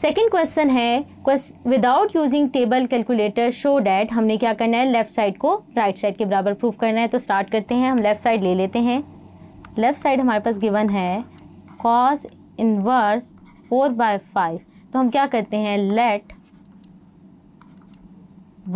second question है without using table calculator show that हमने क्या करना है लेफ्ट साइड को राइट right साइड के बराबर प्रूव करना है तो स्टार्ट करते हैं हम लेफ़्ट साइड ले लेते हैं लेफ़्ट साइड हमारे पास गिवन है cos inverse four by five तो हम क्या करते हैं let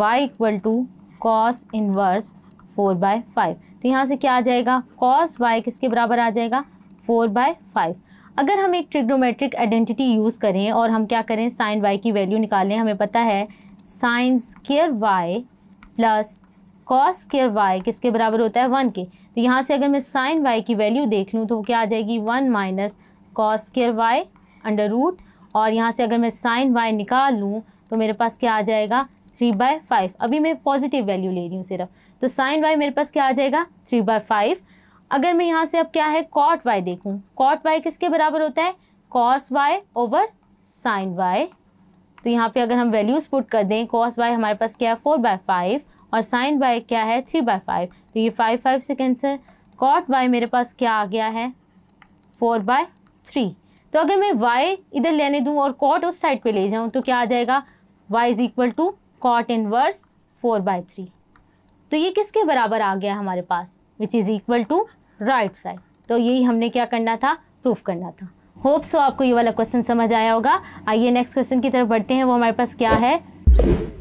y equal to cos inverse four by five तो यहाँ से क्या आ जाएगा कॉस y किसके बराबर आ जाएगा फोर बाय फाइव अगर हम एक ट्रिग्नोमेट्रिक आइडेंटिटी यूज़ करें और हम क्या करें साइन वाई की वैल्यू निकालें हमें पता है sine square y plus cos square y किसके बराबर होता है वन के तो यहाँ से अगर मैं साइन वाई की वैल्यू देख लूँ तो क्या आ जाएगी one minus cos square y under root और यहाँ से अगर मैं साइन वाई निकाल लूँ तो मेरे पास क्या आ जाएगा थ्री बाय फाइव अभी मैं पॉजिटिव वैल्यू ले रही हूँ सिर्फ तो साइन वाई मेरे पास क्या आ जाएगा थ्री बाय फाइव अगर मैं यहाँ से अब क्या है कॉट वाई देखूँ कॉट वाई किसके बराबर होता है cos y over sine y तो यहाँ पे अगर हम वैल्यूज़ पुट कर दें कॉस वाई हमारे पास क्या है फोर बाय फाइव और साइन वाई क्या है थ्री बाय फाइव तो ये फाइव फाइव से कैंसर कॉट वाई मेरे पास क्या आ गया है फोर बाय थ्री तो अगर मैं वाई इधर लेने दूँ और कॉट उस साइड पे ले जाऊँ तो क्या आ जाएगा y is equal to cot inverse four by three तो ये किसके बराबर आ गया हमारे पास which is equal to right side तो यही हमने क्या करना था प्रूफ करना था होप सो आपको ये वाला क्वेश्चन समझ आया होगा आइए नेक्स्ट क्वेश्चन की तरफ बढ़ते हैं वो हमारे पास क्या है